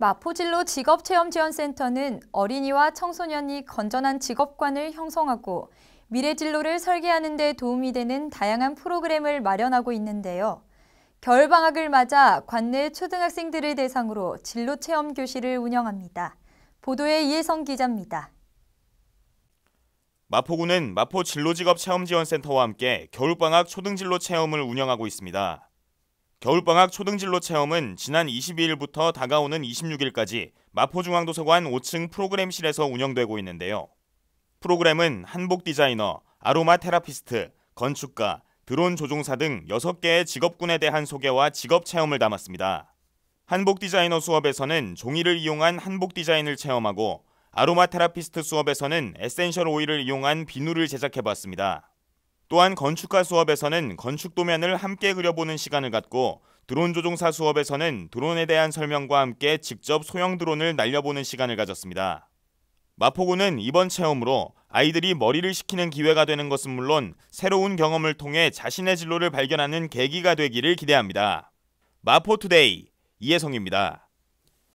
마포진로 직업체험지원센터는 어린이와 청소년이 건전한 직업관을 형성하고 미래진로를 설계하는 데 도움이 되는 다양한 프로그램을 마련하고 있는데요. 겨울방학을 맞아 관내 초등학생들을 대상으로 진로체험 교실을 운영합니다. 보도에 이혜성 기자입니다. 마포구는 마포 진로직업체험지원센터와 함께 겨울방학 초등진로 체험을 운영하고 있습니다. 겨울방학 초등진로 체험은 지난 22일부터 다가오는 26일까지 마포중앙도서관 5층 프로그램실에서 운영되고 있는데요. 프로그램은 한복 디자이너, 아로마 테라피스트, 건축가, 드론 조종사 등 6개의 직업군에 대한 소개와 직업 체험을 담았습니다. 한복 디자이너 수업에서는 종이를 이용한 한복 디자인을 체험하고 아로마 테라피스트 수업에서는 에센셜 오일을 이용한 비누를 제작해 봤습니다. 또한 건축가 수업에서는 건축 도면을 함께 그려보는 시간을 갖고 드론 조종사 수업에서는 드론에 대한 설명과 함께 직접 소형 드론을 날려보는 시간을 가졌습니다. 마포구는 이번 체험으로 아이들이 머리를 식히는 기회가 되는 것은 물론 새로운 경험을 통해 자신의 진로를 발견하는 계기가 되기를 기대합니다. 마포투데이 이혜성입니다.